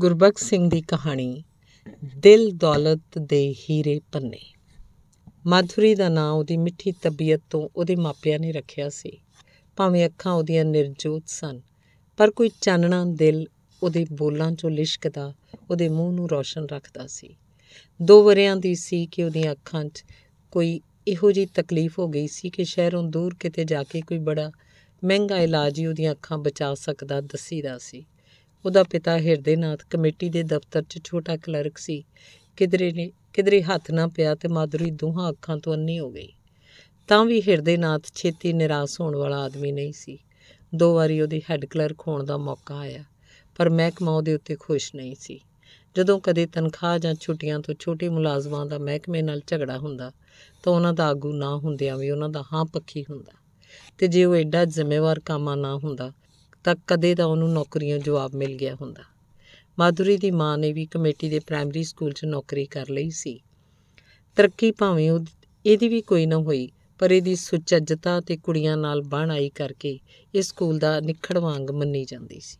ਗੁਰਬਖਸ਼ ਸਿੰਘ ਦੀ ਕਹਾਣੀ ਦਿਲ ਦੌਲਤ ਦੇ ਹੀਰੇ ਪੰਨੇ ਮਾਧੁਰੀ ਦਾ ਨਾਂ ਉਹਦੀ ਮਿੱਠੀ ਤਬੀਅਤ ਤੋਂ ਉਹਦੇ ਮਾਪਿਆਂ ਨੇ ਰੱਖਿਆ ਸੀ ਭਾਵੇਂ ਅੱਖਾਂ ਉਹਦੀਆਂ ਨਿਰਜੋਤ ਸਨ ਪਰ ਕੋਈ ਚਾਨਣਾ ਦਿਲ ਉਹਦੇ ਬੋਲਾਂ 'ਚੋਂ ਲਿਸ਼ਕਦਾ ਉਹਦੇ ਮੂੰਹ ਨੂੰ ਰੌਸ਼ਨ ਰੱਖਦਾ ਸੀ ਦੋ ਵਰਿਆਂ ਦੀ ਸੀ ਕਿ ਉਹਦੀਆਂ ਅੱਖਾਂ 'ਚ ਕੋਈ ਇਹੋ ਜੀ ਤਕਲੀਫ ਹੋ ਗਈ ਸੀ ਕਿ ਸ਼ਹਿਰੋਂ ਦੂਰ ਕਿਤੇ ਜਾ ਕੇ ਕੋਈ ਬੜਾ ਮਹਿੰਗਾ ਇਲਾਜ ਹੀ ਉਹਦੀਆਂ ਅੱਖਾਂ ਬਚਾ ਸਕਦਾ ਦੱਸੀਦਾ ਸੀ ਉਹਦਾ ਪਿਤਾ ਹਿਰਦੇਨਾਥ ਕਮੇਟੀ ਦੇ ਦਫ਼ਤਰ 'ਚ ਛੋਟਾ ਕਲਰਕ ਸੀ ਕਿਧਰੇ ਨੇ ਕਿਧਰੇ ਹੱਥ ਨਾ ਪਿਆ ਤੇ ਮਾਦਰੀ ਦੋਹਾਂ ਅੱਖਾਂ ਤੋਂ ਅੰਨੀ ਹੋ ਗਈ ਤਾਂ ਵੀ ਹਿਰਦੇਨਾਥ ਛੇਤੀ ਨਿਰਾਸ਼ ਹੋਣ ਵਾਲਾ ਆਦਮੀ ਨਹੀਂ ਸੀ ਦੋ ਵਾਰੀ ਉਹਦੀ ਹੈੱਡ ਕਲਰਕ ਹੋਣ ਦਾ ਮੌਕਾ ਆਇਆ ਪਰ ਮਹਿਕਮਾ ਉਹਦੇ ਉੱਤੇ ਖੁਸ਼ ਨਹੀਂ ਸੀ ਜਦੋਂ ਕਦੇ ਤਨਖਾਹ ਜਾਂ ਛੁੱਟੀਆਂ ਤੋਂ ਛੋਟੇ ਮੁਲਾਜ਼ਮਾਂ ਦਾ ਮਹਿਕਮੇ ਨਾਲ ਝਗੜਾ ਹੁੰਦਾ ਤਾਂ ਉਹਨਾਂ ਦਾ ਆਗੂ ਨਾ ਹੁੰਦਿਆਂ ਵੀ ਉਹਨਾਂ ਦਾ ਹਾਂ ਪੱਖੀ ਹੁੰਦਾ ਤੇ ਜੇ ਉਹ ਐਡਾ ਜ਼ਿੰਮੇਵਾਰ ਕੰਮ ਨਾ ਹੁੰਦਾ ਤਾਂ ਕਦੇ ਤਾਂ ਉਹਨੂੰ ਨੌਕਰੀਆਂ ਜਵਾਬ ਮਿਲ ਗਿਆ ਹੁੰਦਾ ਮਾਧੁਰੀ ਦੀ ਮਾਂ ਨੇ ਵੀ ਕਮੇਟੀ ਦੇ ਪ੍ਰਾਇਮਰੀ ਸਕੂਲ 'ਚ ਨੌਕਰੀ ਕਰ ਲਈ ਸੀ ਤਰੱਕੀ ਭਾਵੇਂ ਇਹਦੀ ਵੀ ਕੋਈ ਨਾ ਹੋਈ ਪਰ ਇਹਦੀ ਸੁਚੱਜਤਾ ਤੇ ਕੁੜੀਆਂ ਨਾਲ ਬਣ ਆਈ ਕਰਕੇ ਇਹ ਸਕੂਲ ਦਾ ਨਿਖੜ ਵਾਂਗ ਮੰਨੀ ਜਾਂਦੀ ਸੀ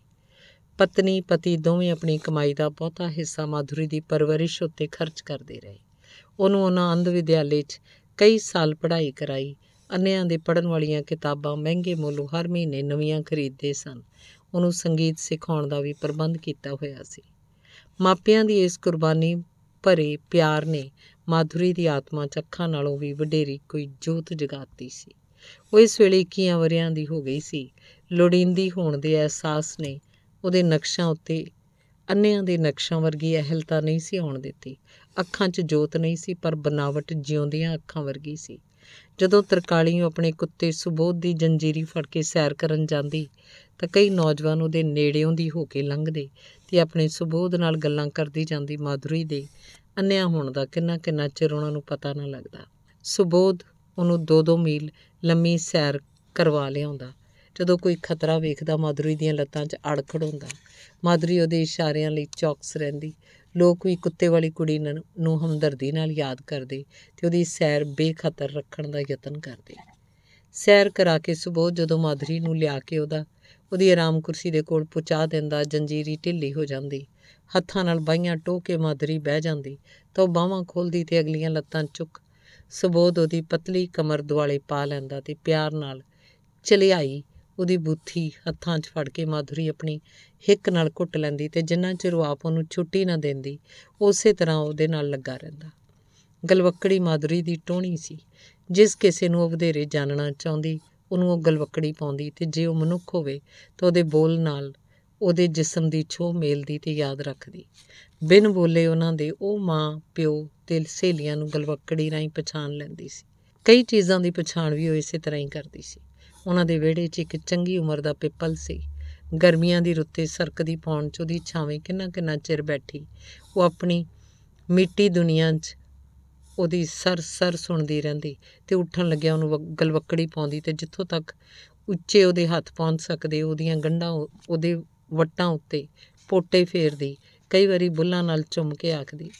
ਪਤਨੀ ਪਤੀ ਦੋਵੇਂ ਆਪਣੀ ਕਮਾਈ ਦਾ ਬਹੁਤਾ ਹਿੱਸਾ ਮਾਧੁਰੀ ਦੀ ਪਰਵਰਿਸ਼ ਉੱਤੇ ਖਰਚ ਕਰਦੇ ਰਹੇ ਉਹਨੂੰ ਉਹਨਾਂ ਅੰਧ ਵਿਦਿਆਲੇ 'ਚ ਕਈ ਸਾਲ ਪੜ੍ਹਾਈ ਕਰਾਈ ਅੰਨਿਆਂ ਦੇ ਪੜਨ ਵਾਲੀਆਂ ਕਿਤਾਬਾਂ ਮਹਿੰਗੇ ਮੁੱਲੋਂ ਹਰ ਮਹੀਨੇ ਨਵੀਆਂ ਖਰੀਦਦੇ ਸਨ ਉਹਨੂੰ ਸੰਗੀਤ ਸਿਖਾਉਣ ਦਾ ਵੀ ਪ੍ਰਬੰਧ ਕੀਤਾ ਹੋਇਆ ਸੀ ਮਾਪਿਆਂ ਦੀ ਇਸ ਕੁਰਬਾਨੀ ਭਰੇ ਪਿਆਰ ਨੇ ਮਾਧੁਰੀ ਦੀ ਆਤਮਾ ਚ ਅੱਖਾਂ ਨਾਲੋਂ ਵੀ ਵਡੇਰੀ ਕੋਈ ਜੋਤ ਜਗਾਤੀ ਸੀ ਉਹ ਇਸ ਵੇਲੇ 21 ਵਰਿਆਂ ਦੀ ਹੋ ਗਈ ਸੀ ਲੋੜੀਂਦੀ ਹੋਣ ਦੇ ਅਹਿਸਾਸ ਨੇ ਉਹਦੇ ਨਕਸ਼ਾਂ ਉੱਤੇ ਅੰਨਿਆਂ ਦੇ ਨਕਸ਼ਾਂ ਵਰਗੀ ਅਹਿਲਤਾ ਨਹੀਂ ਸੀ ਆਉਣ ਦਿੱਤੀ ਅੱਖਾਂ 'ਚ ਜੋਤ ਨਹੀਂ ਸੀ ਪਰ ਬਨਾਵਟ ਜਿਉਂਦੀਆਂ ਅੱਖਾਂ ਵਰਗੀ ਸੀ ਜਦੋਂ ਤਰਕਾਲੀ ਆਪਣੇ ਕੁੱਤੇ ਸੁਬੋਧ ਦੀ ਜੰਜੀਰੀ ਫੜ ਕੇ ਸੈਰ ਕਰਨ ਜਾਂਦੀ ਤਾਂ ਕਈ ਨੌਜਵਾਨ ਉਹਦੇ ਨੇੜਿਓਂ ਦੀ ਹੋ ਕੇ ਲੰਘਦੇ ਤੇ ਆਪਣੇ ਸੁਬੋਧ ਨਾਲ ਗੱਲਾਂ ਕਰਦੀ ਜਾਂਦੀ ਮਾਧੁਰੀ ਦੇ ਅੰਨਿਆ ਹੋਣ ਦਾ ਕਿੰਨਾ ਕਿੰਨਾ ਚਿਰ ਉਹਨਾਂ ਨੂੰ ਪਤਾ ਨਾ ਲੱਗਦਾ ਸੁਬੋਧ ਉਹਨੂੰ ਦੋ ਦੋ ਮੀਲ ਲੰਮੀ ਸੈਰ ਕਰਵਾ ਲਿਆਉਂਦਾ ਜਦੋਂ ਕੋਈ ਖਤਰਾ ਵੇਖਦਾ ਮਾਧੁਰੀ ਦੀਆਂ ਲੱਤਾਂ 'ਚ ਅੜ ਖੜੋਂਦਾ ਮਾਧੁਰੀ ਉਹਦੇ ਇਸ਼ਾਰਿਆਂ ਲਈ ਚੌਕਸ ਰਹਿੰਦੀ ਲੋਕ ਵੀ ਕੁੱਤੇ ਵਾਲੀ ਕੁੜੀ ਨੂੰ ਹਮਦਰਦੀ ਨਾਲ ਯਾਦ ਕਰਦੇ ਤੇ ਉਹਦੀ ਸੈਰ ਬੇਖਤਰ ਰੱਖਣ ਦਾ ਯਤਨ ਕਰਦੇ ਸੈਰ ਕਰਾ ਕੇ ਸਵੇਰ ਜਦੋਂ ਮਾਧਰੀ ਨੂੰ ਲਿਆ ਕੇ ਉਹਦਾ ਉਹਦੀ ਆਰਾਮ ਕੁਰਸੀ ਦੇ ਕੋਲ ਪੁਚਾ ਦਿੰਦਾ ਜੰਜੀਰੀ ਢਿੱਲੀ ਹੋ ਜਾਂਦੀ ਹੱਥਾਂ ਨਾਲ ਬਾਹਾਂ ਟੋਹ ਕੇ ਮਾਧਰੀ ਬਹਿ ਜਾਂਦੀ ਤਾਂ ਉਹ ਬਾਹਾਂ ਖੋਲਦੀ ਤੇ ਅਗਲੀਆਂ ਲੱਤਾਂ ਚੁੱਕ ਸਬੋਧ ਉਹਦੀ ਪਤਲੀ ਕਮਰ ਦੁਆਲੇ ਪਾ ਲੈਂਦਾ ਤੇ ਪਿਆਰ ਨਾਲ ਚਲਿਆਈ ਉਹਦੀ ਬੁੱਥੀ ਹੱਥਾਂ 'ਚ ਫੜ ਕੇ ਮਾਧੁਰੀ ਆਪਣੀ ਹਿੱਕ ਨਾਲ ਘੁੱਟ ਲੈਂਦੀ ਤੇ ਜਿੰਨਾ ਚਿਰ ਉਹ ਆਪ ਉਹਨੂੰ ਛੁੱਟੀ ਨਾ ਦਿੰਦੀ ਉਸੇ ਤਰ੍ਹਾਂ ਉਹਦੇ ਨਾਲ ਲੱਗਾ ਰਹਿੰਦਾ ਗਲਵੱਕੜੀ ਮਾਦਰੀ ਦੀ ਟੋਣੀ ਸੀ ਜਿਸ ਕਿਸੇ ਨੂੰ ਉਹ ਵਧੇਰੇ ਜਾਣਨਾ ਚਾਹੁੰਦੀ ਉਹਨੂੰ ਉਹ ਗਲਵੱਕੜੀ ਪਾਉਂਦੀ ਤੇ ਜੇ ਉਹ ਮਨੁੱਖ ਹੋਵੇ ਤਾਂ ਉਹਦੇ ਬੋਲ ਨਾਲ ਉਹਦੇ ਜਿਸਮ ਦੀ ਛੋਹ ਮੇਲਦੀ ਤੇ ਯਾਦ ਰੱਖਦੀ ਬਿਨ ਬੋਲੇ ਉਹਨਾਂ ਦੇ ਉਹ ਮਾਂ ਪਿਓ ਤੇ ਸਹੇਲੀਆਂ ਨੂੰ ਗਲਵੱਕੜੀ ਰਾਹੀਂ ਪਛਾਣ ਲੈਂਦੀ ਸੀ ਕਈ ਚੀਜ਼ਾਂ ਦੀ ਪਛਾਣ ਵੀ ਉਹ ਇਸੇ ਤਰ੍ਹਾਂ ਹੀ ਕਰਦੀ ਸੀ ਉਹਨਾਂ ਦੇ ਵਿਹੜੇ 'ਚ ਇੱਕ ਚੰਗੀ ਉਮਰ ਦਾ ਪਿੱਪਲ ਸੀ ਗਰਮੀਆਂ ਦੀ ਰੁੱਤੇ ਸਰਕਦੀ ਪੌਣ ਚ ਉਹਦੀ ਛਾਵੇਂ ਕਿੰਨਾ ਕਿੰਨਾ ਚਿਰ ਬੈਠੀ ਉਹ ਆਪਣੀ ਮਿੱਟੀ ਦੁਨੀਆ 'ਚ ਉਹਦੀ ਸਰ ਸਰ ਸੁਣਦੀ ਰਹਿੰਦੀ ਤੇ ਉੱਠਣ ਲੱਗਿਆ ਉਹਨੂੰ ਗਲਵੱਕੜੀ ਪਾਉਂਦੀ ਤੇ ਜਿੱਥੋਂ ਤੱਕ ਉੱਚੇ ਉਹਦੇ ਹੱਥ ਪਹੁੰਚ ਸਕਦੇ ਉਹਦੀਆਂ ਗੰਢਾਂ ਉਹਦੇ ਵੱਟਾਂ ਉੱਤੇ ਪੋਟੇ ਫੇਰਦੀ ਕਈ ਵਾਰੀ ਬੁੱਲਾਂ ਨਾਲ ਚੁੰਮ ਕੇ ਆਖਦੀ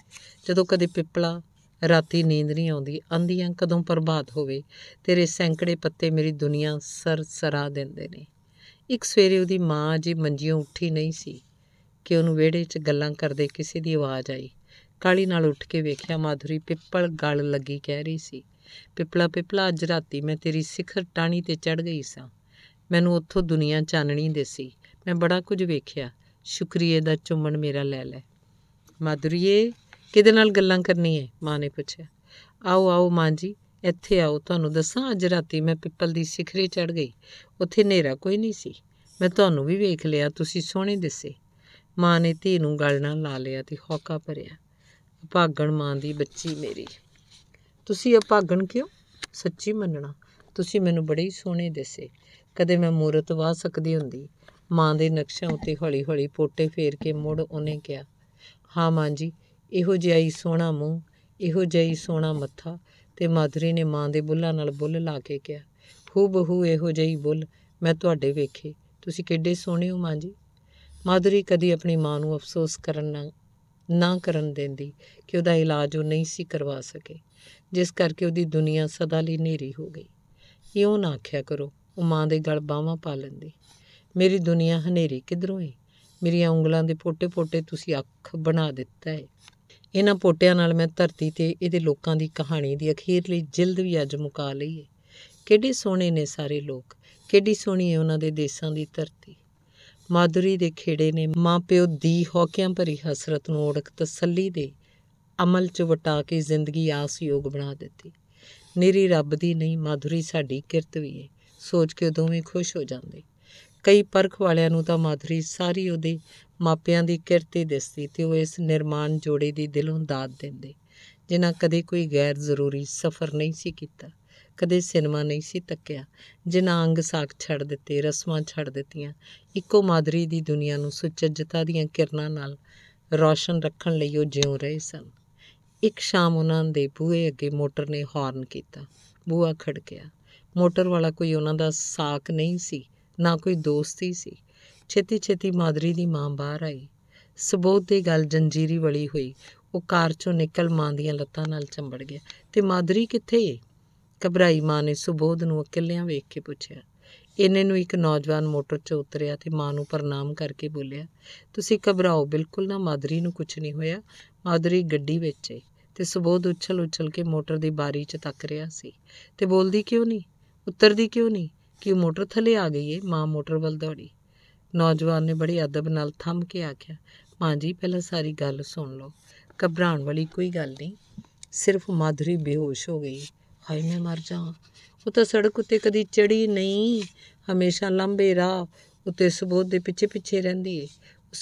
ਜਦੋਂ ਕਦੇ ਪਿਪਲਾ ਰਾਤੀ ਨੀਂਦ ਨਹੀਂ ਆਉਂਦੀ ਅੰਧੀਆਂ ਕਦੋਂ ਪ੍ਰਭਾਤ ਹੋਵੇ ਤੇਰੇ ਸੈਂਕੜੇ ਪੱਤੇ ਮੇਰੀ ਦੁਨੀਆ ਸਰ ਸਰਾ ਦਿੰਦੇ ਨੇ ਇੱਕ ਸਵੇਰੇ ਉਹਦੀ ਮਾਂ ਜੀ ਮੰਜੀਓਂ ਉੱਠੀ ਨਹੀਂ ਸੀ ਕਿ ਉਹਨੂੰ ਵਿਹੜੇ 'ਚ ਗੱਲਾਂ ਕਰਦੇ ਕਿਸੇ ਦੀ ਆਵਾਜ਼ ਆਈ ਕਾਲੀ ਨਾਲ ਉੱਠ ਕੇ ਵੇਖਿਆ ਮਾਧੁਰੀ ਪਿੱਪਲ ਗਲ ਲੱਗੀ ਕਹਿ ਰਹੀ ਸੀ ਪਿੱਪਲਾ ਪਿੱਪਲਾ ਅੱਜ ਰਾਤੀ ਮੈਂ ਤੇਰੀ ਸਿਖਰ ਟਾਣੀ ਤੇ ਚੜ ਗਈ ਸਾਂ ਮੈਨੂੰ ਉੱਥੋਂ ਦੁਨੀਆ ਚਾਨਣੀ ਦੇਸੀ ਮੈਂ ਬੜਾ ਕੁਝ ਵੇਖਿਆ ਸ਼ੁਕਰੀਏ ਦਾ ਚੁੰਮਣ ਮੇਰਾ ਲੈ ਲੈ ਮਾਧੁਰੀਏ ਕਿਹਦੇ ਨਾਲ ਗੱਲਾਂ ਕਰਨੀ ਹੈ ਮਾਂ ਨੇ ਪੁੱਛਿਆ ਆਓ ਆਓ ਮਾਂ ਜੀ ਇੱਥੇ ਆਓ ਤੁਹਾਨੂੰ ਦੱਸਾਂ ਅੱਜ ਰਾਤੀ ਮੈਂ ਪਿੱਪਲ ਦੀ ਸਿਖਰੇ ਚੜ ਗਈ ਉੱਥੇ ਹਨੇਰਾ ਕੋਈ ਨਹੀਂ ਸੀ ਮੈਂ ਤੁਹਾਨੂੰ ਵੀ ਵੇਖ ਲਿਆ ਤੁਸੀਂ ਸੋਹਣੇ ਦਿਸੇ ਮਾਂ ਨੇ ਧੀ ਨੂੰ ਗਲ ਨਾਲ ਲਾ ਲਿਆ ਤੇ ਹੌਕਾ ਭਰਿਆ ਭਾਗਣ ਮਾਂ ਦੀ ਬੱਚੀ ਮੇਰੀ ਤੁਸੀਂ ਭਾਗਣ ਕਿਉਂ ਸੱਚੀ ਮੰਨਣਾ ਤੁਸੀਂ ਮੈਨੂੰ ਬੜੇ ਸੋਹਣੇ ਦਿਸੇ ਕਦੇ ਮੈਂ ਮੂਰਤ ਵਾਹ ਸਕਦੀ ਹੁੰਦੀ ਮਾਂ ਦੇ ਨਕਸ਼ਿਆਂ ਉੱਤੇ ਹੌਲੀ-ਹੌਲੀ ਪੋਟੇ ਫੇਰ ਕੇ ਮੁੜ ਉਹਨੇ ਕਿਹਾ ਹਾਂ ਮਾਂ ਜੀ ਇਹੋ ਜਿਹਾ ਹੀ ਸੋਹਣਾ ਮੂੰਹ ਇਹੋ ਜਿਹਾ ਹੀ ਸੋਹਣਾ ਮੱਥਾ ਤੇ ਮਾਦਰੀ ਨੇ ਮਾਂ ਦੇ ਬੁੱਲਾਂ ਨਾਲ ਬੁੱਲ ਲਾ ਕੇ ਕਿਹਾ ਹੂ ਬਹੂ ਇਹੋ ਜਿਹੀ ਬੁੱਲ ਮੈਂ ਤੁਹਾਡੇ ਵੇਖੇ ਤੁਸੀਂ ਕਿੱਡੇ ਸੋਹਣੇ ਹੋ ਮਾਂ ਜੀ ਮਾਦਰੀ ਕਦੀ ਆਪਣੀ ਮਾਂ ਨੂੰ ਅਫਸੋਸ ਕਰਨ ਨਾ ਨਾ ਕਰਨ ਦਿੰਦੀ ਕਿ ਉਹਦਾ ਇਲਾਜ ਉਹ ਨਹੀਂ ਸੀ ਕਰਵਾ ਸਕੇ ਜਿਸ ਕਰਕੇ ਉਹਦੀ ਦੁਨੀਆ ਸਦਾ ਲਈ ਨੇਰੀ ਹੋ ਗਈ ਇਉਂ ਨਾ ਆਖਿਆ ਕਰੋ ਉਹ ਮਾਂ ਦੇ ਗਲ ਬਾਹਾਂ ਪਾ ਲੈਂਦੀ ਮੇਰੀ ਦੁਨੀਆ ਹਨੇਰੀ ਕਿਧਰੋਂ ਏ ਮੇਰੀਆਂ ਉਂਗਲਾਂ ਦੇ ਪੋਟੇ-ਪੋਟੇ ਤੁਸੀਂ ਅੱਖ ਬਣਾ ਦਿੱਤਾ ਏ ਇਹਨਾਂ ਪੋਟਿਆਂ ਨਾਲ ਮੈਂ ਧਰਤੀ ਤੇ ਇਹਦੇ ਲੋਕਾਂ ਦੀ ਕਹਾਣੀ ਦੀ ਅਖੀਰਲੀ ਜਿਲਦ ਵੀ ਅੱਜ ਮੁਕਾ ਲਈ ਹੈ ਕਿੱਡੇ ਸੋਹਣੇ ਨੇ ਸਾਰੇ ਲੋਕ ਕਿੱਡੀ ਸੋਹਣੀ ਹੈ ਉਹਨਾਂ ਦੇ ਦੇਸ਼ਾਂ ਦੀ ਧਰਤੀ ਮਾਧੁਰੀ ਦੇ ਖੇੜੇ ਨੇ ਮਾਪਿਓ ਦੀ ਹੌਕਿਆਂ ਭਰੀ ਹਸਰਤ ਨੂੰ ਓੜਕ ਤਸੱਲੀ ਦੇ ਅਮਲ ਚ ਵਟਾ ਕੇ ਜ਼ਿੰਦਗੀ ਆਸਯੋਗ ਬਣਾ ਦਿੱਤੀ ਨੀਰੀ ਰੱਬ ਦੀ ਨਹੀਂ ਮਾਧੁਰੀ ਸਾਡੀ ਕਿਰਤ ਵੀ ਹੈ ਸੋਚ ਕੇ ਦੋਵੇਂ ਖੁਸ਼ ਹੋ ਜਾਂਦੇ ਕਈ ਪਰਖ ਵਾਲਿਆਂ ਨੂੰ ਤਾਂ ਮਾਧਰੀ ਸਾਰੀ ਉਹਦੇ ਮਾਪਿਆਂ ਦੀ ਕਿਰਤੀ ਦਿਸਦੀ ਤੇ ਉਹ ਇਸ ਨਿਰਮਾਣ ਜੋੜੇ ਦੀ ਦਿਲੋਂ ਦਾਤ ਦਿੰਦੇ ਜਿਨ੍ਹਾਂ ਕਦੇ ਕੋਈ ਗੈਰ ਜ਼ਰੂਰੀ ਸਫ਼ਰ ਨਹੀਂ ਸੀ ਕੀਤਾ ਕਦੇ ਸਿਨੇਮਾ ਨਹੀਂ ਸੀ ਤੱਕਿਆ ਜਿਨ੍ਹਾਂ ਅੰਗ ਸਾਖ ਛੱਡ ਦਿੱਤੇ ਰਸਮਾਂ ਛੱਡ ਦਿੱਤੀਆਂ ਇੱਕੋ ਮਾਦਰੀ ਦੀ ਦੁਨੀਆ ਨੂੰ ਸੁਚੱਜਤਾ ਦੀਆਂ ਕਿਰਨਾਂ ਨਾਲ ਰੌਸ਼ਨ ਰੱਖਣ ਲਈ ਉਹ ਜਿਉਂ ਰਹੇ ਸਨ ਇੱਕ ਸ਼ਾਮ ਉਹਨਾਂ ਦੇ ਬੂਹੇ ਅੱਗੇ ਮੋਟਰ ਨੇ ਹਾਰਨ ਕੀਤਾ ਬੂਹਾ ਗਿਆ ਮੋਟਰ ਵਾਲਾ ਕੋਈ ਉਹਨਾਂ ਦਾ ਸਾਕ ਨਹੀਂ ਸੀ ਨਾ ਕੋਈ ਦੋਸਤੀ ਸੀ ਛੇਤੀ ਛੇਤੀ ਮਾਦਰੀ ਦੀ ਮਾਂ ਬਾਹਰ ਆਈ ਸਬੋਧ ਦੀ ਗੱਲ ਜੰਜੀਰੀ ਵਲੀ ਹੋਈ ਉਹ ਕਾਰ ਚੋਂ ਨਿਕਲ ਮਾਂ ਦੀਆਂ ਲੱਤਾਂ ਨਾਲ ਚੰਬੜ ਗਿਆ ਤੇ ਮਾਦਰੀ ਕਿੱਥੇ ਏ ਘਬਰਾਈ ਮਾਂ ਨੇ ਸੁਬੋਧ ਨੂੰ ਇਕੱਲਿਆਂ ਵੇਖ ਕੇ ਪੁੱਛਿਆ ਇਹਨੇ ਨੂੰ ਇੱਕ ਨੌਜਵਾਨ ਮੋਟਰ 'ਚ ਉਤਰਿਆ ਤੇ ਮਾਂ ਨੂੰ ਪ੍ਰਣਾਮ ਕਰਕੇ ਬੋਲਿਆ ਤੁਸੀਂ ਘਬਰਾਓ ਬਿਲਕੁਲ ਨਾ ਮਾਦਰੀ ਨੂੰ ਕੁਝ ਨਹੀਂ ਹੋਇਆ ਮਾਦਰੀ ਗੱਡੀ ਵਿੱਚ ਏ ਤੇ ਸੁਬੋਧ ਉੱਛਲ ਉੱਛਲ ਕੇ ਮੋਟਰ ਦੀ ਬਾਰੀ 'ਚ ਤੱਕ ਰਿਹਾ ਸੀ ਤੇ ਬੋਲਦੀ ਕਿਉਂ ਨਹੀਂ ਉੱਤਰਦੀ ਕਿਉਂ ਨਹੀਂ ਕਿ ਮੋਟਰ ਥੱਲੇ ਆ ਗਈ ਏ ਮਾਂ ਮੋਟਰ ਵੱਲ ਦੌੜੀ ਨੌਜਵਾਨ ਨੇ ਬੜੇ ਅਦਬ ਨਾਲ ਥੰਮ ਕੇ ਆਖਿਆ ਮਾਂ ਜੀ ਪਹਿਲਾਂ ਸਾਰੀ ਗੱਲ ਸੁਣ ਲਓ ਘਬਰਾਉਣ ਵਾਲੀ ਕੋਈ ਗੱਲ ਨਹੀਂ ਸਿਰਫ ਮਾਧਰੀ ਬੇਹੋਸ਼ ਹੋ ਗਈ ਹਾਏ ਮੈਂ ਮਰ ਜਾਵਾਂ ਉਹ ਤਾਂ ਸੜਕ ਉੱਤੇ ਕਦੀ ਚੜੀ ਨਹੀਂ ਹਮੇਸ਼ਾ ਲੰਬੇ ਰਾਹ ਉੱਤੇ ਸਬੂਤ ਦੇ ਪਿੱਛੇ ਪਿੱਛੇ ਰਹਿੰਦੀ ਏ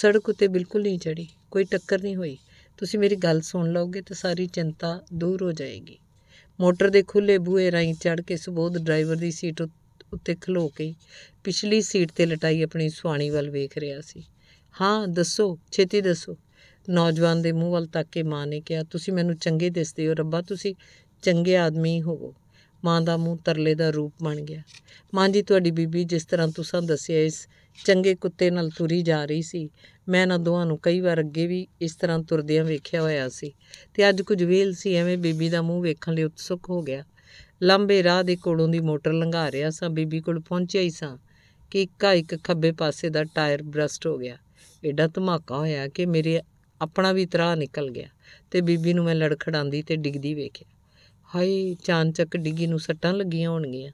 ਸੜਕ ਉੱਤੇ ਬਿਲਕੁਲ ਨਹੀਂ ਚੜੀ ਕੋਈ ਟੱਕਰ ਨਹੀਂ ਹੋਈ ਤੁਸੀਂ ਮੇਰੀ ਗੱਲ ਸੁਣ ਲਓਗੇ ਤਾਂ ਸਾਰੀ ਚਿੰਤਾ ਦੂਰ ਹੋ ਜਾਏਗੀ ਮੋਟਰ ਦੇ ਖੁੱਲੇ ਬੂਹੇ ਰਾਈ ਚੜ ਕੇ ਸਬੋਧ ਡਰਾਈਵਰ ਦੀ ਸੀਟ ਉੱਤੇ ਖਲੋ ਕੇ ਪਿਛਲੀ ਸੀਟ ਤੇ ਲਟਾਈ ਆਪਣੀ ਸੁਹਾਣੀ ਵੱਲ ਵੇਖ ਰਿਹਾ ਸੀ ਹਾਂ ਦੱਸੋ ਛੇਤੀ ਦੱਸੋ ਨੌਜਵਾਨ ਦੇ ਮੂੰਹ ਵੱਲ ਤੱਕ ਕੇ ਮਾਂ ਨੇ ਕਿਹਾ ਤੁਸੀਂ ਮੈਨੂੰ ਚੰਗੇ ਦਿਸਦੇ ਹੋ ਰੱਬਾ ਤੁਸੀਂ ਚੰਗੇ ਆਦਮੀ ਹੋਵੋ ਮਾਂ ਦਾ ਮੂੰਹ ਤਰਲੇ ਦਾ ਰੂਪ ਬਣ ਗਿਆ ਮਾਂ ਜੀ ਤੁਹਾਡੀ ਬੀਬੀ ਜਿਸ ਤਰ੍ਹਾਂ ਤੁਸੀਂ ਦੱਸਿਆ ਇਸ ਚੰਗੇ ਕੁੱਤੇ ਨਾਲ ਤੁਰੀ ਜਾ ਰਹੀ ਸੀ ਮੈਂ ਨਾ ਦੋਹਾਂ ਨੂੰ ਕਈ ਵਾਰ ਅੱਗੇ ਵੀ ਇਸ ਤਰ੍ਹਾਂ ਤੁਰਦਿਆਂ ਵੇਖਿਆ ਹੋਇਆ ਸੀ ਤੇ ਅੱਜ ਕੁਝ ਵੇਲ ਸੀ ਐਵੇਂ ਬੀਬੀ ਦਾ ਮੂੰਹ ਵੇਖਣ ਲਈ ਉਤਸੁਕ ਹੋ ਗਿਆ ਲੰਬੇ ਰਾਹ ਦੇ ਕੋਲੋਂ ਦੀ ਮੋਟਰ ਲੰਘਾ ਰਿਆ ਸਾਂ ਬੀਬੀ ਕੋਲ ਪਹੁੰਚਿਆ ਹੀ ਸਾਂ ਕਿ ਇੱਕਾ ਇੱਕ ਖੱਬੇ ਪਾਸੇ ਦਾ ਟਾਇਰ ਬਰਸਟ ਹੋ ਗਿਆ ਐਡਾ ਧਮਾਕਾ ਹੋਇਆ ਕਿ ਮੇਰੇ ਆਪਣਾ ਵੀ ਤਰਾ ਨਿਕਲ ਗਿਆ ਤੇ ਬੀਬੀ ਨੂੰ ਮੈਂ ਲੜਖੜਾਂਦੀ ਤੇ ਡਿੱਗਦੀ ਵੇਖਿਆ ਹਾਏ ਚਾਨਚੱਕ ਡਿੱਗੀ ਨੂੰ ਸੱਟਾਂ ਲੱਗੀਆਂ ਹੋਣਗੀਆਂ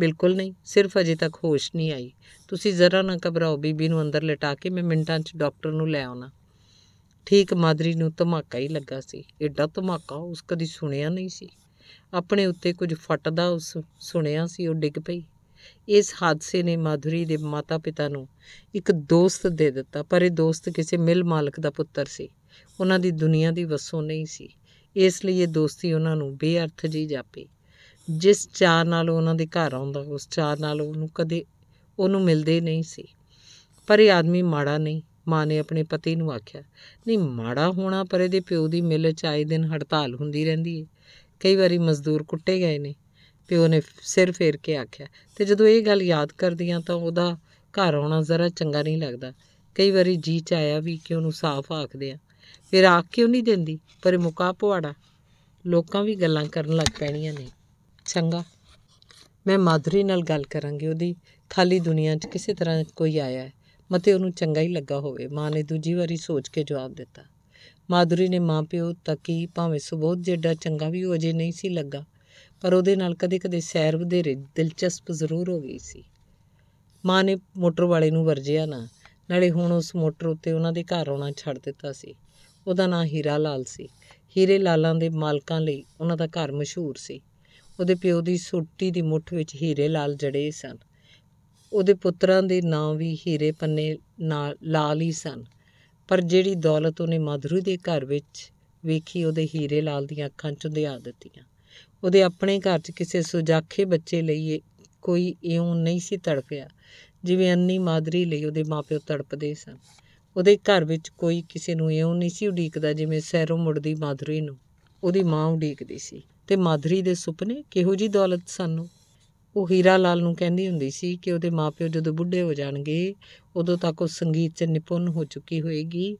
ਬਿਲਕੁਲ ਨਹੀਂ ਸਿਰਫ ਅਜੇ ਤੱਕ ਹੋਸ਼ ਨਹੀਂ ਆਈ ਤੁਸੀਂ ਜ਼ਰਾ ਨਾ ਘਬਰਾਓ ਬੀਬੀ ਨੂੰ ਅੰਦਰ ਲਟਾ ਕੇ ਮੈਂ ਮਿੰਟਾਂ 'ਚ ਡਾਕਟਰ ਨੂੰ ਲੈ ਆਉਣਾ ਠੀਕ ਮਾਦਰੀ ਨੂੰ ਧਮਾਕਾ ਹੀ ਲੱਗਾ ਸੀ ਐਡਾ ਧਮਾਕਾ ਉਸ ਕਦੀ ਸੁਣਿਆ ਨਹੀਂ ਸੀ ਆਪਣੇ ਉੱਤੇ ਕੁਝ ਫਟਦਾ ਉਸ ਸੁਣਿਆ ਸੀ ਉਹ ਡਿੱਗ ਪਈ ਇਸ ਹਾਦਸੇ ਨੇ ਮਾਧੁਰੀ ਦੇ ਮਾਤਾ-ਪਿਤਾ ਨੂੰ ਇੱਕ ਦੋਸਤ ਦੇ ਦਿੱਤਾ ਪਰ ਇਹ ਦੋਸਤ ਕਿਸੇ ਮਿਲ ਮਾਲਕ ਦਾ ਪੁੱਤਰ ਸੀ ਉਹਨਾਂ ਦੀ ਦੁਨੀਆ ਦੀ ਵਸੋਂ ਨਹੀਂ ਸੀ ਇਸ ਲਈ ਇਹ ਦੋਸਤੀ ਉਹਨਾਂ ਨੂੰ ਬੇਅਰਥ ਜੀ ਜਾਪੀ ਜਿਸ ਚਾਰ ਨਾਲ ਉਹਨਾਂ ਦੇ ਘਰ ਆਉਂਦਾ ਉਸ ਚਾਰ ਨਾਲ ਉਹਨੂੰ ਕਦੇ ਉਹਨੂੰ ਮਿਲਦੇ ਨਹੀਂ ਸੀ ਪਰ ਇਹ ਆਦਮੀ ਮਾੜਾ ਨਹੀਂ ਮਾਂ ਨੇ ਆਪਣੇ ਪਤੀ ਨੂੰ ਆਖਿਆ ਨਹੀਂ ਮਾੜਾ ਹੋਣਾ ਪਰ ਇਹਦੇ ਪਿਓ ਦੀ ਮਿਲ ਚ ਆਏ ਦਿਨ ਹੜਤਾਲ ਹੁੰਦੀ ਰਹਿੰਦੀ ਹੈ ਕਈ ਵਾਰੀ ਮਜ਼ਦੂਰ ਕੁੱਟੇ ਗਏ ਨੇ ਪਿਓ ਨੇ ਸਿਰ ਫੇਰ ਕੇ ਆਖਿਆ ਤੇ ਜਦੋਂ ਇਹ ਗੱਲ ਯਾਦ ਕਰਦੀਆਂ ਤਾਂ ਉਹਦਾ ਘਰ ਆਉਣਾ ਜ਼ਰਾ ਚੰਗਾ ਨਹੀਂ ਲੱਗਦਾ ਕਈ ਵਾਰੀ ਜੀ ਚ ਆਇਆ ਵੀ ਕਿ ਉਹਨੂੰ ਸਾਫ਼ ਆਖਦੇ ਆ ਫਿਰ ਆਖ ਕਿਉਂ ਨਹੀਂ ਦਿੰਦੀ ਪਰ ਮੁਕਾ ਪਵਾੜਾ ਲੋਕਾਂ ਵੀ ਗੱਲਾਂ ਕਰਨ ਲੱਗ ਪੈਣੀਆਂ ਨੇ ਚੰਗਾ ਮੈਂ ਮਾਧਰੀ ਨਾਲ ਗੱਲ ਕਰਾਂਗੀ ਉਹਦੀ ਖਾਲੀ ਦੁਨੀਆ 'ਚ ਕਿਸੇ ਤਰ੍ਹਾਂ ਕੋਈ ਆਇਆ ਹੈ ਮਤੇ ਉਹਨੂੰ ਚੰਗਾ ਹੀ ਲੱਗਾ ਹੋਵੇ ਮਾਂ ਨੇ ਦੂਜੀ ਵਾਰੀ ਸੋਚ ਕੇ ਜਵਾਬ ਦਿੱਤਾ ਮਾਧੁਰੀ ਨੇ ਮਾਪਿਓ ਤੱਕੀ ਭਾਵੇਂ ਸੁਬੋਧ ਜਿੱਡਾ ਚੰਗਾ ਵੀ ਹੋ ਜੇ ਨਹੀਂ ਸੀ ਲੱਗਾ ਪਰ ਉਹਦੇ ਨਾਲ ਕਦੇ-ਕਦੇ ਸੈਰ ਵਧੇਰੇ ਦਿਲਚਸਪ ਜ਼ਰੂਰ ਹੋ ਗਈ ਸੀ ਮਾਂ ਨੇ ਮੋਟਰ ਵਾਲੇ ਨੂੰ ਵਰਜਿਆ ਨਾ ਨਾਲੇ ਹੁਣ ਉਸ ਮੋਟਰ ਉੱਤੇ ਉਹਨਾਂ ਦੇ ਘਰ ਆਉਣਾ ਛੱਡ ਦਿੱਤਾ ਸੀ ਉਹਦਾ ਨਾਂ ਹੀਰਾ ਲਾਲ ਸੀ ਹੀਰੇ ਲਾਲਾਂ ਦੇ ਮਾਲਕਾਂ ਲਈ ਉਹਨਾਂ ਦਾ ਘਰ ਮਸ਼ਹੂਰ ਸੀ ਉਹਦੇ ਪਿਓ ਦੀ ਸੋਟੀ ਦੀ ਮੁੱਠ ਵਿੱਚ ਹੀਰੇ ਲਾਲ ਜੜੇ ਸਨ ਉਹਦੇ ਪੁੱਤਰਾਂ ਦੇ ਨਾਂ ਵੀ ਹੀਰੇ ਪੰਨੇ ਨਾਲ ਲਾਲ ਹੀ ਸਨ ਪਰ ਜਿਹੜੀ ਦੌਲਤ ਉਹਨੇ ਮਾਧੁਰੀ ਦੇ ਘਰ ਵਿੱਚ ਵੇਖੀ ਉਹਦੇ ਹੀਰੇ ਲਾਲ ਦੀਆਂ ਅੱਖਾਂ ਚੋਂ ਦਿਹਾ ਦਿੱਤੀਆਂ ਉਹਦੇ ਆਪਣੇ ਘਰ 'ਚ ਕਿਸੇ ਸੁਜਾਖੇ ਬੱਚੇ ਲਈ ਕੋਈ ਇਉਂ ਨਹੀਂ ਸੀ ਤੜਪਿਆ ਜਿਵੇਂ ਅੰਨੀ ਮਾਦਰੀ ਲਈ ਉਹਦੇ ਮਾਪਿਓ ਤੜਪਦੇ ਸਨ ਉਹਦੇ ਘਰ ਵਿੱਚ ਕੋਈ ਕਿਸੇ ਨੂੰ ਇਉਂ ਨਹੀਂ ਸੀ ਉਡੀਕਦਾ ਜਿਵੇਂ ਸੈਰੋਂ ਮੁੜਦੀ ਮਾਦਰੀ ਨੂੰ ਉਹਦੀ ਮਾਂ ਉਡੀਕਦੀ ਸੀ ਤੇ ਮਾਦਰੀ ਦੇ ਸੁਪਨੇ ਕਿਹੋ ਜੀ ਦੌਲਤ ਸਾਨੂੰ ਉਹ ਹੀਰਾ ਲਾਲ ਨੂੰ ਕਹਿੰਦੀ ਹੁੰਦੀ ਸੀ ਕਿ ਉਹਦੇ ਮਾਪਿਓ ਜਦੋਂ ਬੁੱਢੇ ਹੋ ਜਾਣਗੇ ਉਦੋਂ ਤੱਕ ਉਹ ਸੰਗੀਤ 'ਚ ਨਿਪੁੰਨ ਹੋ ਚੁੱਕੀ ਹੋਏਗੀ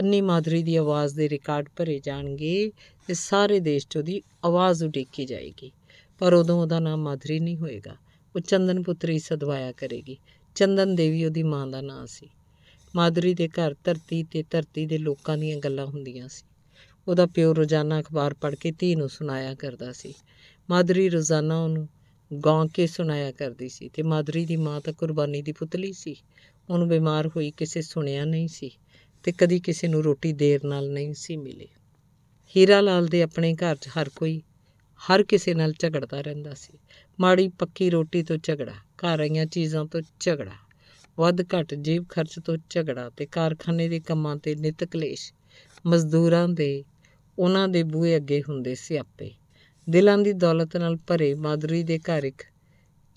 ਅੰਨੀ ਮਾਦਰੀ ਦੀ ਆਵਾਜ਼ ਦੇ ਰਿਕਾਰਡ ਭਰੇ ਜਾਣਗੇ ਤੇ ਸਾਰੇ ਦੇਸ਼ 'ਚ ਉਹਦੀ ਆਵਾਜ਼ ਉਡੀਕੀ ਜਾਏਗੀ ਪਰ ਉਦੋਂ ਉਹਦਾ ਨਾਮ ਮਾਦਰੀ ਨਹੀਂ ਹੋਏਗਾ ਉਹ ਚੰਦਨ ਪੁੱਤਰੀ ਸਦਵਾਇਆ ਕਰੇਗੀ ਚੰਦਨ ਦੇਵੀ ਉਹਦੀ ਮਾਂ ਦਾ ਨਾਂ ਸੀ ਮਾਦਰੀ ਦੇ ਘਰ ਧਰਤੀ ਤੇ ਧਰਤੀ ਦੇ ਲੋਕਾਂ ਦੀਆਂ ਗੱਲਾਂ ਹੁੰਦੀਆਂ ਸੀ ਉਹਦਾ ਪਿਓ ਰੋਜ਼ਾਨਾ ਅਖਬਾਰ ਪੜ੍ਹ ਕੇ ਧੀ ਨੂੰ ਸੁਣਾਇਆ ਕਰਦਾ ਸੀ ਮਾਦਰੀ ਰੋਜ਼ਾਨਾ ਉਹਨੂੰ ਗਾਂ ਕੇ ਸੁਣਾਇਆ ਕਰਦੀ ਸੀ ਤੇ ਮਾਦਰੀ ਦੀ ਮਾਂ ਤਾਂ ਕੁਰਬਾਨੀ ਦੀ ਪੁਤਲੀ ਸੀ ਉਹਨੂੰ ਬਿਮਾਰ ਹੋਈ ਕਿਸੇ ਸੁਣਿਆ ਨਹੀਂ ਸੀ ਤੇ ਕਦੀ ਕਿਸੇ ਨੂੰ ਰੋਟੀ ਦੇਰ ਨਾਲ ਨਹੀਂ ਸੀ ਮਿਲੀ ਹੀਰਾ ਲਾਲ ਦੇ ਆਪਣੇ ਘਰ 'ਚ ਹਰ ਕੋਈ ਹਰ ਕਿਸੇ ਨਾਲ ਝਗੜਦਾ ਰਹਿੰਦਾ ਸੀ ਮਾੜੀ ਪੱਕੀ ਰੋਟੀ ਤੋਂ ਝਗੜਾ ਘਰ ਆਈਆਂ ਚੀਜ਼ਾਂ ਤੋਂ ਝਗੜਾ ਵੱਧ ਘਟ ਜੀਬ ਖਰਚ ਤੋਂ ਝਗੜਾ ਤੇ ਕਾਰਖਾਨੇ ਦੇ ਕੰਮਾਂ ਤੇ ਨਿਤ ਕਲੇਸ਼ ਮਜ਼ਦੂਰਾਂ ਦੇ ਉਹਨਾਂ ਦੇ ਬੂਹੇ ਅੱਗੇ ਹੁੰਦੇ ਸਿਆਪੇ ਦਿਲਾਂ ਦੀ ਦੌਲਤ ਨਾਲ ਭਰੇ ਮਾਧੁਰੀ ਦੇ ਘਰ ਇੱਕ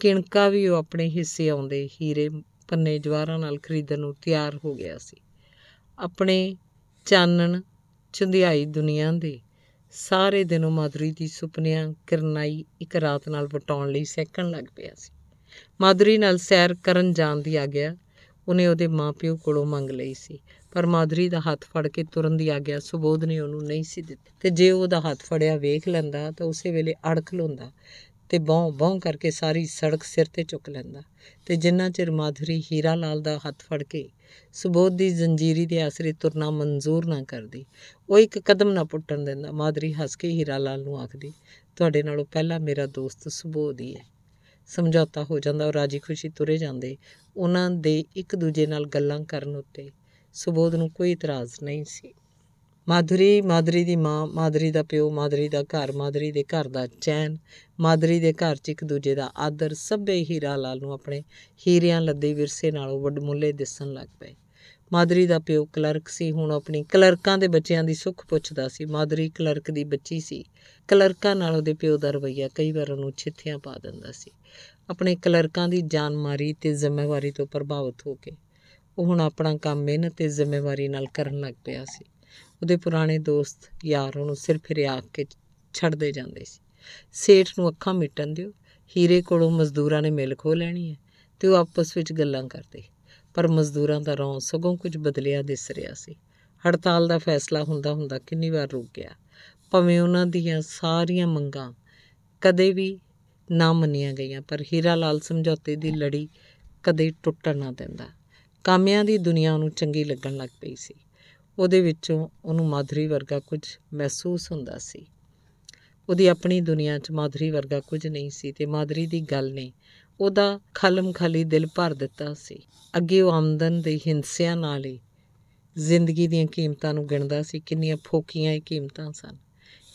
ਕਿਣਕਾ ਵੀ ਉਹ ਆਪਣੇ ਹਿੱਸੇ ਆਉਂਦੇ ਹੀਰੇ ਪੰਨੇ ਜਵਾਰਾਂ ਨਾਲ ਖਰੀਦਣ ਨੂੰ ਤਿਆਰ ਹੋ ਗਿਆ ਸੀ ਆਪਣੇ ਚਾਨਣ ਚੁੰਧਿਆਈ ਦੁਨੀਆ ਦੇ ਸਾਰੇ ਦਿਨ ਉਹ ਮਾਧੁਰੀ ਦੀ ਸੁਪਨਿਆਂ ਕਰਨਾਈ ਇੱਕ ਰਾਤ ਨਾਲ ਵਟਾਉਣ ਲਈ ਸੈਕਣ ਲੱਗ ਪਿਆ ਸੀ ਮਾਧੁਰੀ ਨਾਲ ਸੈਰ ਕਰਨ ਜਾਣ ਦੀ ਆਗਿਆ ਉਹਨੇ ਉਹਦੇ ਮਾਪਿਓ ਕੋਲੋਂ ਮੰਗ ਲਈ ਸੀ ਪਰ ਮਾਧੁਰੀ ਦਾ ਹੱਥ ਫੜ ਕੇ ਤੁਰਨ ਦੀ ਆਗਿਆ ਸੁਬੋਧ ਨੇ ਉਹਨੂੰ ਨਹੀਂ ਸੀ ਦਿੱਤੀ ਤੇ ਜੇ ਉਹਦਾ ਹੱਥ ਫੜਿਆ ਵੇਖ ਲੈਂਦਾ ਤਾਂ ਉਸੇ ਵੇਲੇ ਅੜਖ ਲੋਂਦਾ ਤੇ ਬੌਂ ਬੌਂ ਕਰਕੇ ਸਾਰੀ ਸੜਕ ਸਿਰ ਤੇ ਚੁੱਕ ਲੈਂਦਾ ਤੇ ਜਿੰਨਾ ਚਿਰ ਮਾਧਰੀ ਹੀਰਾ ਲਾਲ ਦਾ ਹੱਥ ਫੜ ਕੇ ਸੁਬੋਧ ਦੀ ਜ਼ੰਜੀਰੀ ਦੇ ਆਸਰੇ ਤੁਰਨਾ ਮਨਜ਼ੂਰ ਨਾ ਕਰਦੀ ਉਹ ਇੱਕ ਕਦਮ ਨਾ ਪੁੱਟਣ ਦਿੰਦਾ ਮਾਧਰੀ ਹੱਸ ਕੇ ਹੀਰਾ ਲਾਲ ਨੂੰ ਆਖਦੀ ਤੁਹਾਡੇ ਨਾਲੋਂ ਪਹਿਲਾਂ ਮੇਰਾ ਦੋਸਤ ਸੁਬੋਧ ਹੀ ਹੈ ਸਮਝੌਤਾ ਹੋ ਜਾਂਦਾ ਉਹ ਰਾਜੀ ਖੁਸ਼ੀ ਤੁਰੇ ਜਾਂਦੇ ਉਹਨਾਂ ਦੇ ਇੱਕ ਦੂਜੇ ਨਾਲ ਗੱਲਾਂ ਕਰਨ ਉੱਤੇ ਸੁਬੋਧ ਨੂੰ ਕੋਈ ਇਤਰਾਜ਼ ਨਹੀਂ ਸੀ ਮਾਧਰੀ ਮਾਦਰੀ ਦੀ ਮਾਂ ਮਾਦਰੀ ਦਾ ਪਿਓ ਮਾਦਰੀ ਦਾ ਘਰ ਮਾਦਰੀ ਦੇ ਘਰ ਦਾ ਚੈਨ ਮਾਦਰੀ ਦੇ ਘਰ 'ਚ ਇੱਕ ਦੂਜੇ ਦਾ ਆਦਰ ਸਭੇ ਹੀਰਾ ਲਾਲ ਨੂੰ ਆਪਣੇ ਹੀਰਿਆਂ ਲੱਦੇ ਵਿਰਸੇ ਨਾਲੋਂ ਵੱਡਮੁੱਲੇ ਦਿਸਣ ਲੱਗ ਪਏ ਮਾਦਰੀ ਦਾ ਪਿਓ ਕਲਰਕ ਸੀ ਹੁਣ ਆਪਣੀ ਕਲਰਕਾਂ ਦੇ ਬੱਚਿਆਂ ਦੀ ਸੁੱਖ ਪੁੱਛਦਾ ਸੀ ਮਾਦਰੀ ਕਲਰਕ ਦੀ ਬੱਚੀ ਸੀ ਕਲਰਕਾਂ ਨਾਲ ਉਹਦੇ ਪਿਓ ਦਾ ਰਵਈਆ ਕਈ ਵਾਰ ਉਹਨੂੰ ਛਿੱਥਿਆਂ ਪਾ ਦਿੰਦਾ ਸੀ ਆਪਣੇ ਕਲਰਕਾਂ ਦੀ ਜਾਨਮਾਰੀ ਤੇ ਜ਼ਿੰਮੇਵਾਰੀ ਤੋਂ ਪ੍ਰਭਾਵਿਤ ਹੋ ਕੇ ਉਹ ਹੁਣ ਆਪਣਾ ਕੰਮ ਮਿਹਨਤ ਤੇ ਜ਼ਿੰਮੇਵਾਰੀ ਨਾਲ ਕਰਨ ਲੱਗ ਪਿਆ ਸੀ ਉਹਦੇ ਪੁਰਾਣੇ ਦੋਸਤ ਯਾਰ ਉਹਨੂੰ ਸਿਰਫ ਰਿਆਕ ਕੇ ਛੱਡਦੇ ਜਾਂਦੇ ਸੀ ਸੇਠ ਨੂੰ ਅੱਖਾਂ ਮਿਟਣ ਦਿਓ ਹੀਰੇ ਕੋਲੋਂ ਮਜ਼ਦੂਰਾਂ ਨੇ ਮਿਲ ਖੋ ਲੈਣੀ ਹੈ ਤੇ ਉਹ ਆਪਸ ਵਿੱਚ ਗੱਲਾਂ ਕਰਦੇ ਪਰ ਮਜ਼ਦੂਰਾਂ ਦਾ ਰੌਂ ਸਗੋਂ ਕੁਝ ਬਦਲਿਆ ਦਿਸ ਰਿਹਾ ਸੀ ਹੜਤਾਲ ਦਾ ਫੈਸਲਾ ਹੁੰਦਾ ਹੁੰਦਾ ਕਿੰਨੀ ਵਾਰ ਰੁਕ ਗਿਆ ਭਾਵੇਂ ਉਹਨਾਂ ਦੀਆਂ ਸਾਰੀਆਂ ਮੰਗਾਂ ਕਦੇ ਵੀ ਨਾ ਮੰਨੀਆਂ ਗਈਆਂ ਪਰ ਹੀਰਾ ਲਾਲ ਸਮਝੌਤੇ ਦੀ ਲੜੀ ਕਦੇ ਟੁੱਟਣ ਨਾ ਦਿੰਦਾ ਕਾਮਿਆਂ ਦੀ ਦੁਨੀਆ ਨੂੰ ਚੰਗੀ ਲੱਗਣ ਲੱਗ ਪਈ ਸੀ ਉਹਦੇ ਵਿੱਚੋਂ ਉਹਨੂੰ ਮਾਧਰੀ ਵਰਗਾ ਕੁਝ ਮਹਿਸੂਸ ਹੁੰਦਾ ਸੀ ਉਹਦੀ ਆਪਣੀ ਦੁਨੀਆ 'ਚ ਮਾਧਰੀ ਵਰਗਾ ਕੁਝ ਨਹੀਂ ਸੀ ਤੇ ਮਾਧਰੀ ਦੀ ਗੱਲ ਨੇ ਉਹਦਾ ਖਲਮ ਖਾਲੀ ਦਿਲ ਭਰ ਦਿੱਤਾ ਸੀ ਅੱਗੇ ਉਹ ਆਮਦਨ ਦੇ ਹਿੰਸਿਆਂ ਨਾਲ ਹੀ ਜ਼ਿੰਦਗੀ ਦੀਆਂ ਕੀਮਤਾਂ ਨੂੰ ਗਿਣਦਾ ਸੀ ਕਿੰਨੀਆਂ ਫੋਕੀਆਂ ਇਹ ਕੀਮਤਾਂ ਸਨ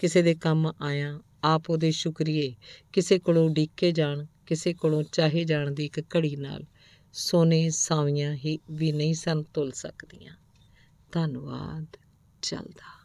ਕਿਸੇ ਦੇ ਕੰਮ ਆਇਆ ਆਪ ਉਹਦੇ ਸ਼ੁਕਰੀਏ ਕਿਸੇ ਕੋਲੋਂ ਡੀਕੇ ਜਾਣ ਕਿਸੇ ਕੋਲੋਂ ਚਾਹੇ ਜਾਣ ਦੀ ਇੱਕ ਘੜੀ ਨਾਲ ਸੋਨੇ ਸਾਵੀਆਂ ਹੀ ਵੀ ਨਹੀਂ ਸੰਤੁਲ ਸਕਦੀਆਂ ਧੰਨਵਾਦ ਚਲਦਾ